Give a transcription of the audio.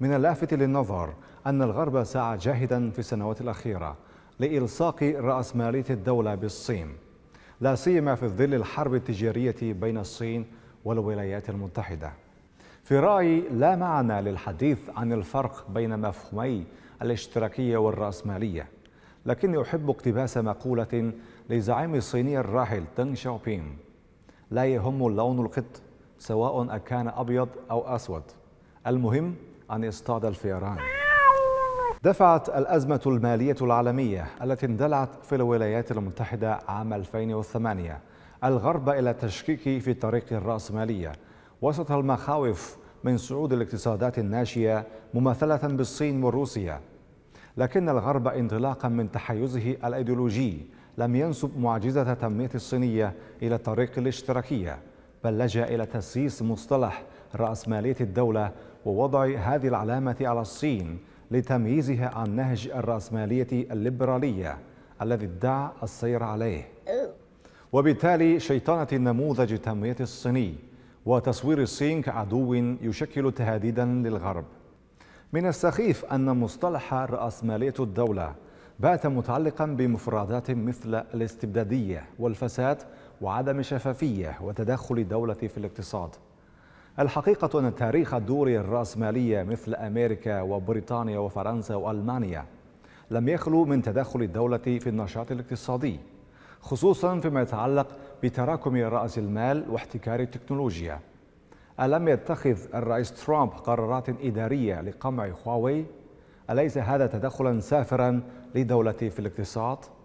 من اللافت للنظر أن الغرب سعى جاهدا في السنوات الأخيرة لإلصاق رأسمالية الدولة بالصين لا سيما في ظل الحرب التجارية بين الصين والولايات المتحدة في رأيي لا معنى للحديث عن الفرق بين مفهومي الاشتراكية والرأسمالية لكني أحب اقتباس مقولة لزعيم الصيني الراحل تنغ شاوبين لا يهم لون القط سواء أكان أبيض أو أسود المهم أن يصطاد الفئران دفعت الأزمة المالية العالمية التي اندلعت في الولايات المتحدة عام 2008 الغرب إلى التشكيك في طريق الرأسمالية وسط المخاوف من صعود الاقتصادات الناشئة مماثلة بالصين وروسيا لكن الغرب انطلاقا من تحيزه الأيديولوجي لم ينسب معجزة تنمية الصينية إلى الطريق الاشتراكية بل لجأ إلى تسييس مصطلح رأسمالية الدولة ووضع هذه العلامة على الصين لتمييزها عن نهج الرأسمالية الليبرالية الذي ادعى السير عليه وبالتالي شيطنة النموذج التنمية الصيني وتصوير الصين كعدو يشكل تهديدا للغرب من السخيف أن مصطلح رأسمالية الدولة بات متعلقا بمفردات مثل الاستبدادية والفساد وعدم الشفافية وتدخل الدولة في الاقتصاد الحقيقة أن تاريخ الدور الرأسمالية مثل أمريكا وبريطانيا وفرنسا وألمانيا لم يخلو من تدخل الدولة في النشاط الاقتصادي خصوصا فيما يتعلق بتراكم رأس المال واحتكار التكنولوجيا ألم يتخذ الرئيس ترامب قرارات إدارية لقمع هواوي؟ أليس هذا تدخلا سافرا لدولة في الاقتصاد؟